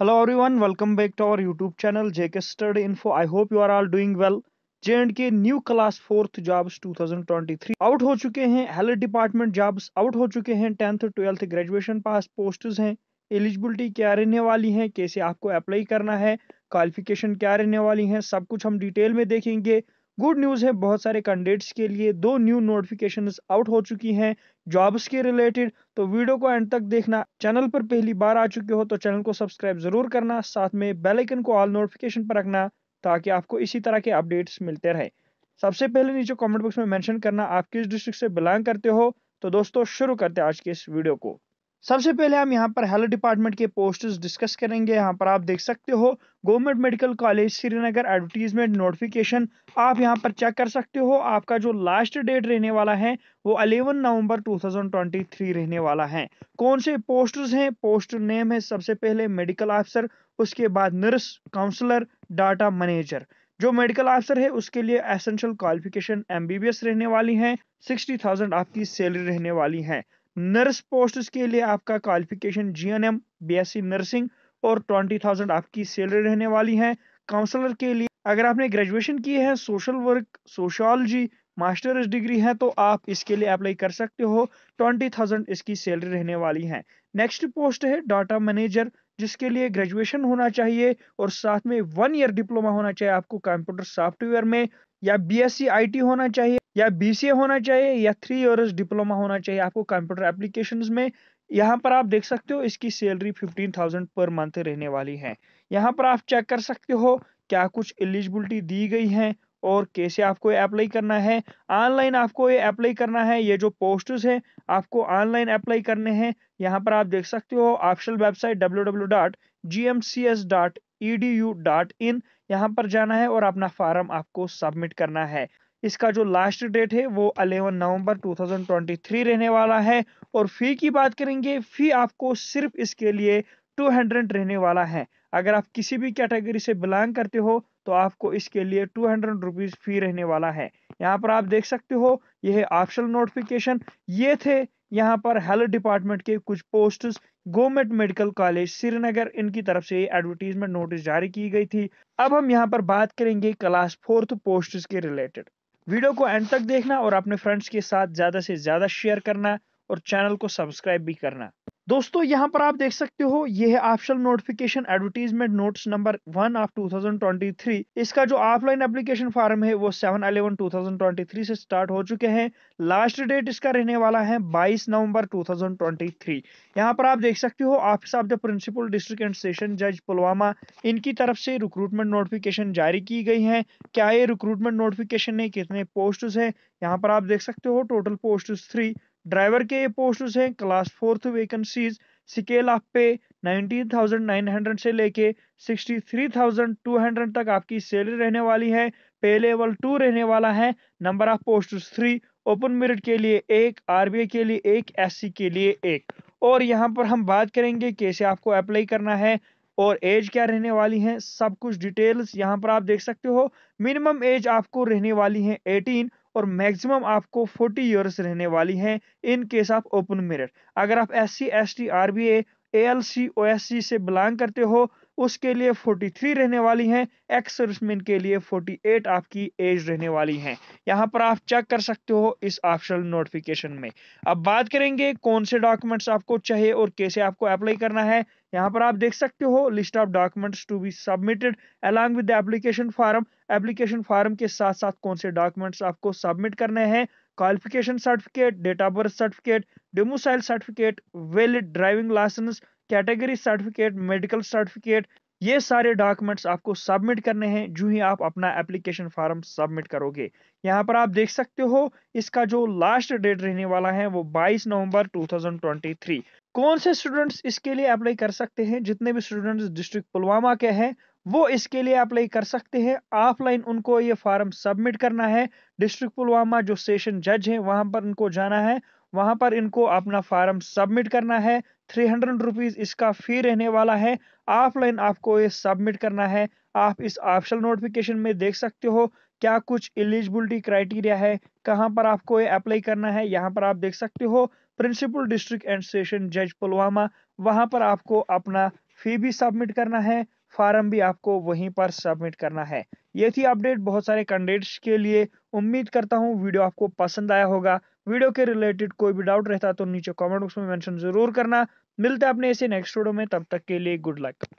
Hello everyone, welcome back to our YouTube channel JK Study Info. I hope you are all doing well. जे new class fourth jobs 2023 out हो चुके हैं health department jobs out हो चुके हैं tenth twelfth graduation pass post हैं eligibility क्या रहने वाली है कैसे आपको अप्लाई करना है क्वालिफिकेशन क्या रहने वाली है सब कुछ हम डिटेल में देखेंगे गुड न्यूज़ है बहुत सारे कैंडिडेट्स के लिए दो न्यू नोटिफिकेशन आउट हो चुकी हैं जॉब्स के रिलेटेड तो वीडियो को एंड तक देखना चैनल पर पहली बार आ चुके हो तो चैनल को सब्सक्राइब जरूर करना साथ में बेल आइकन को ऑल नोटिफिकेशन पर रखना ताकि आपको इसी तरह के अपडेट्स मिलते रहे सबसे पहले नीचे कमेंट बॉक्स में मेंशन करना आप किस डिस्ट्रिक्ट से बिलोंग करते हो तो दोस्तों शुरू करते हैं आज के इस वीडियो को सबसे पहले हम यहाँ पर हेल्थ डिपार्टमेंट के पोस्टर्स डिस्कस करेंगे यहाँ पर आप देख सकते हो government medical college Srinagar advertisement notification आप यहाँ पर चेक कर सकते हो आपका जो लास्ट डेट रहने वाला है वो 11 नवंबर 2023 रहने वाला है कौन से पोस्टर्स हैं पोस्टर नेम है सबसे पहले मेडिकल ऑफिसर उसके बाद नर्स काउंसलर डाटा मैनेजर जो मेडिकल ऑफिसर है उसके लिए एसेंशियल क्वालिफिकेशन एमबीबीएस रहने वाली है सिक्सटी थाउजेंड आपकी सैलरी रहने वाली है नर्स पोस्ट्स के लिए आपका क्वालिफिकेशन जीएनएम बीएससी नर्सिंग और ट्वेंटी थाउजेंड आपकी सैलरी रहने वाली है काउंसलर के लिए अगर आपने ग्रेजुएशन की है social work sociology masters degree है तो आप इसके लिए अप्लाई कर सकते हो ट्वेंटी थाउजेंड इसकी सैलरी रहने वाली है नेक्स्ट पोस्ट है डाटा मैनेजर जिसके लिए ग्रेजुएशन होना चाहिए और साथ में वन ईयर डिप्लोमा होना चाहिए आपको कंप्यूटर सॉफ्टवेयर में या बीएससी आईटी होना चाहिए या ए होना चाहिए या थ्री ईयर्स डिप्लोमा होना चाहिए आपको कंप्यूटर एप्लीकेशन में यहाँ पर आप देख सकते हो इसकी salary fifteen thousand per month रहने वाली है यहाँ पर आप चेक कर सकते हो क्या कुछ एलिजिबिलिटी दी गई है और कैसे आपको अप्लाई करना है ऑनलाइन आपको ये अप्लाई करना है ये जो पोस्टर्स है आपको ऑनलाइन अप्लाई करने हैं यहाँ पर आप देख सकते हो ऑप्शनल वेबसाइट डब्ल्यू यहाँ पर जाना है और अपना फॉर्म आपको सबमिट करना है इसका जो लास्ट डेट है वो अलेवन नवंबर 2023 रहने वाला है और फी की बात करेंगे फी आपको सिर्फ इसके लिए 200 रहने वाला है अगर आप किसी भी कैटेगरी से बिलोंग करते हो तो आपको इसके लिए टू हंड्रेड रुपीज़ फी रहने वाला है यहाँ पर आप देख सकते हो यह ऑप्शनल नोटिफिकेशन ये थे यहाँ पर हेल्थ डिपार्टमेंट के कुछ posts government medical college Srinagar इनकी तरफ से एडवर्टीजमेंट नोटिस जारी की गई थी अब हम यहाँ पर बात करेंगे क्लास फोर्थ पोस्ट के रिलेटेड वीडियो को एंड तक देखना और अपने फ्रेंड्स के साथ ज़्यादा से ज़्यादा शेयर करना और चैनल को सब्सक्राइब भी करना दोस्तों यहाँ पर आप देख सकते हो ये है optional notification advertisement notes number one of 2023 इसका जो ऑफलाइन एप्लीकेशन फॉर्म है वो सेवन अलेवन टू से स्टार्ट हो चुके हैं लास्ट डेट इसका रहने वाला है 22 नवंबर 2023 थाउजेंड यहाँ पर आप देख सकते हो office of the principal district and session जज पुलवामा इनकी तरफ से रिक्रूटमेंट नोटिफिकेशन जारी की गई है क्या ये रिक्रूटमेंट नोटिफिकेशन है कितने पोस्ट है यहाँ पर आप देख सकते हो टोटल पोस्ट थ्री ड्राइवर के ये पोस्ट हैं क्लास फोर्थ वेकेंसीज स्केल आप पे 19,900 से लेके 63,200 तक आपकी सैलरी रहने वाली है पे लेवल टू रहने वाला है number of post three open merit के लिए एक आरबीआई के लिए एक एससी के लिए एक और यहाँ पर हम बात करेंगे कैसे आपको अप्लाई करना है और एज क्या रहने वाली है सब कुछ डिटेल्स यहाँ पर आप देख सकते हो मिनिमम एज आपको रहने वाली है एटीन और मैक्सिमम आपको 40 इयर्स रहने वाली हैं in case of open merit अगर आप S C S T R B L C O S C से बिलोंग करते हो उसके लिए 43 रहने वाली हैं एक्स सर्विसमैन के लिए 48 आपकी एज रहने वाली हैं यहाँ पर आप चेक कर सकते हो इस ऑप्शनल नोटिफिकेशन में अब बात करेंगे कौन से डॉक्यूमेंट्स आपको चाहिए और कैसे आपको अप्लाई करना है यहाँ पर आप देख सकते हो list of documents to be submitted along with application form application form के साथ साथ कौन से डॉक्यूमेंट्स आपको सबमिट करने हैं qualification certificate date of birth certificate domicile certificate valid driving licence category certificate medical certificate ये सारे डॉक्यूमेंट्स आपको सबमिट करने हैं जो ही आप अपना एप्लीकेशन फॉर्म सबमिट करोगे यहाँ पर आप देख सकते हो इसका जो लास्ट डेट रहने वाला है वो 22 नवंबर 2023 कौन से स्टूडेंट्स इसके लिए अप्लाई कर सकते हैं जितने भी स्टूडेंट्स डिस्ट्रिक्ट पुलवामा के हैं वो इसके लिए अप्लाई कर सकते हैं ऑफलाइन उनको ये फॉर्म सबमिट करना है डिस्ट्रिक्ट पुलवामा जो सेशन जज है वहां पर इनको जाना है वहां पर इनको अपना फॉर्म सबमिट करना है थ्री हंड्रेड रुपीज़ इसका फ़ी रहने वाला है ऑफलाइन आपको ये सबमिट करना है आप इस ऑप्शन नोटिफिकेशन में देख सकते हो क्या कुछ एलिजिबिलिटी क्राइटेरिया है कहाँ पर आपको ये अप्लाई करना है यहाँ पर आप देख सकते हो प्रिंसिपल डिस्ट्रिक्ट एंड सेशन जज पुलवामा वहाँ पर आपको अपना फ़ी भी सबमिट करना है फार्म भी आपको वहीं पर सबमिट करना है ये थी अपडेट बहुत सारे कैंडिडेट्स के लिए उम्मीद करता हूँ वीडियो आपको पसंद आया होगा वीडियो के रिलेटेड कोई भी डाउट रहता तो नीचे कमेंट बॉक्स में मेंशन जरूर करना मिलते हैं अपने ऐसे नेक्स्ट वीडियो में तब तक के लिए गुड लक